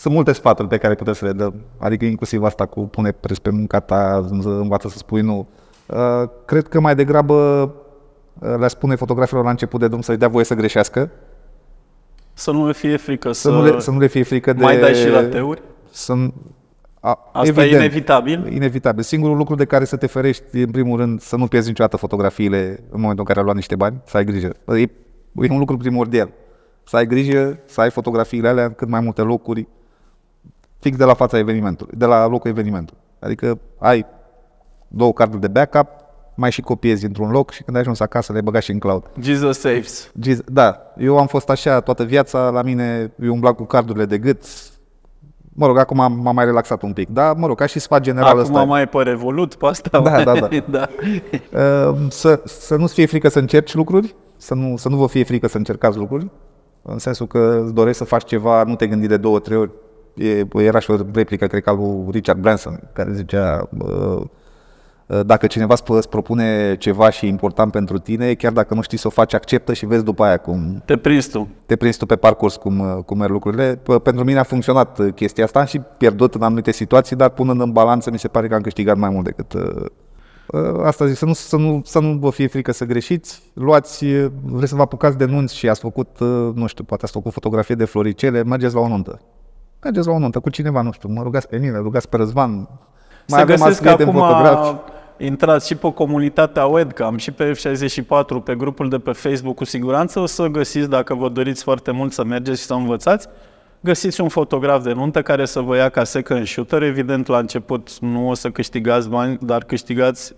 sunt multe sfaturi pe care puteți să le dăm, adică inclusiv asta cu pune preț pe munca ta, învață să spui nu. Uh, cred că mai degrabă uh, le spune fotografilor la început de drum să-i dea voie să greșească. Să nu le fie frică. Să, să, nu, le, să nu le fie frică de... Mai dai și teuri? Să, a, Asta evident, e inevitabil? Inevitabil. Singurul lucru de care să te ferești, în primul rând, să nu pierzi niciodată fotografiile în momentul în care ai luat niște bani, să ai grijă. E, e un lucru primordial. Să ai grijă, să ai fotografiile alea în cât mai multe locuri, fix de la fața evenimentului, de la locul evenimentului. Adică ai două carduri de backup, mai și copiezi într-un loc și când ai ajuns acasă le băgați și în cloud. Jesus saves. Jesus, da, eu am fost așa toată viața, la mine eu umblam cu cardurile de gât, mă rog, acum m-am mai relaxat un pic, dar mă rog, ca și sfat general acum ăsta. Acum mai e pe Revolut pe asta. Da, da, da. da. Ehm, să, să nu-ți fie frică să încerci lucruri, să nu, să nu vă fie frică să încercați lucruri, în sensul că îți dorești să faci ceva, nu te gândi de două, trei ori E, era și o replică, cred că, al lui Richard Branson, care zicea ă, dacă cineva îți propune ceva și important pentru tine, chiar dacă nu știi să o faci, acceptă și vezi după aia cum... Te prinzi tu. Te prinzi tu pe parcurs cum, cum merg lucrurile. Pentru mine a funcționat ă, chestia asta și pierdut în anumite situații, dar punând în balanță mi se pare că am câștigat mai mult decât... Ă, asta zic, să nu, să, nu, să nu vă fie frică să greșiți, luați, vreți să vă apucați de nunți și ați făcut, nu știu, poate ați făcut fotografie de floricele, mergeți la o nuntă mergeți la o nuntă cu cineva, nu știu, mă rugați pe mine, rugați pe Răzvan, mai Se avem alți prieteni acum... fotografi. Intrați și pe comunitatea webcam și pe F64, pe grupul de pe Facebook, cu siguranță o să găsiți, dacă vă doriți foarte mult să mergeți și să învățați, găsiți un fotograf de nuntă care să vă ia ca second shooter. Evident, la început nu o să câștigați bani, dar câștigați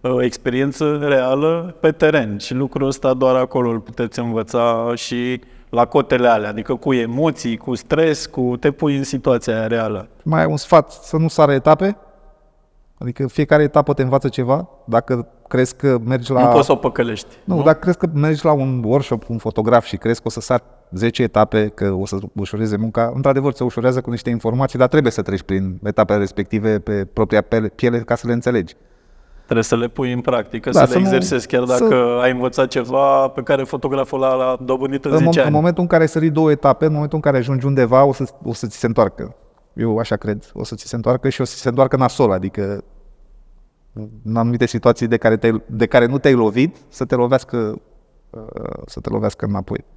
o uh, experiență reală pe teren și lucrul ăsta doar acolo îl puteți învăța și uh, la cotele alea, adică cu emoții, cu stres, cu te pui în situația reală. Mai ai un sfat, să nu sară etape, Adică fiecare etapă te învață ceva. Dacă crezi că mergi la... Nu poți să o păcălești. Nu, nu, dacă crezi că mergi la un workshop cu un fotograf și crezi că o să sar 10 etape, că o să ușureze munca, într-adevăr se ușurează cu niște informații, dar trebuie să treci prin etapele respective pe propria piele ca să le înțelegi. Trebuie să le pui în practică, da, să, să le exersezi, chiar dacă să... ai învățat ceva pe care fotograful l-a dobândit în, în 10 ani. În momentul în care sări două etape, în momentul în care ajungi undeva, o să, o să ți se întoarcă. Eu așa cred. O să ți se întoarcă și o să ți se întoarcă nasol, adică în anumite situații de care, te, de care nu te-ai lovit, să te lovească, uh, să te lovească înapoi.